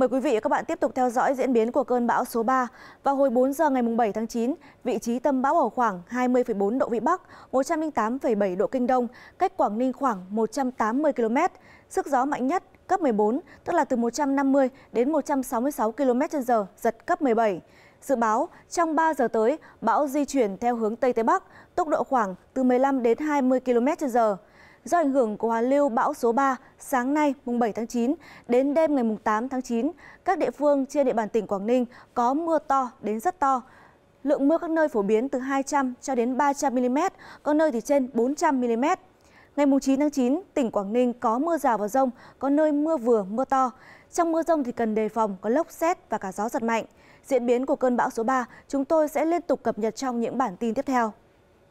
Mời quý vị và các bạn tiếp tục theo dõi diễn biến của cơn bão số 3. Vào hồi 4 giờ ngày 7 tháng 9, vị trí tâm bão ở khoảng 20,4 độ Vĩ Bắc, 108,7 độ Kinh Đông, cách Quảng Ninh khoảng 180 km. Sức gió mạnh nhất cấp 14, tức là từ 150 đến 166 km h giật cấp 17. Dự báo, trong 3 giờ tới, bão di chuyển theo hướng Tây Tây Bắc, tốc độ khoảng từ 15 đến 20 km h Do ảnh hưởng của hoàn lưu bão số 3, sáng nay mùng 7 tháng 9 đến đêm ngày mùng 8 tháng 9, các địa phương trên địa bàn tỉnh Quảng Ninh có mưa to đến rất to. Lượng mưa các nơi phổ biến từ 200 cho đến 300 mm, có nơi thì trên 400 mm. Ngày mùng 9 tháng 9, tỉnh Quảng Ninh có mưa rào và rông, có nơi mưa vừa, mưa to. Trong mưa rông thì cần đề phòng có lốc xét và cả gió giật mạnh. Diễn biến của cơn bão số 3 chúng tôi sẽ liên tục cập nhật trong những bản tin tiếp theo.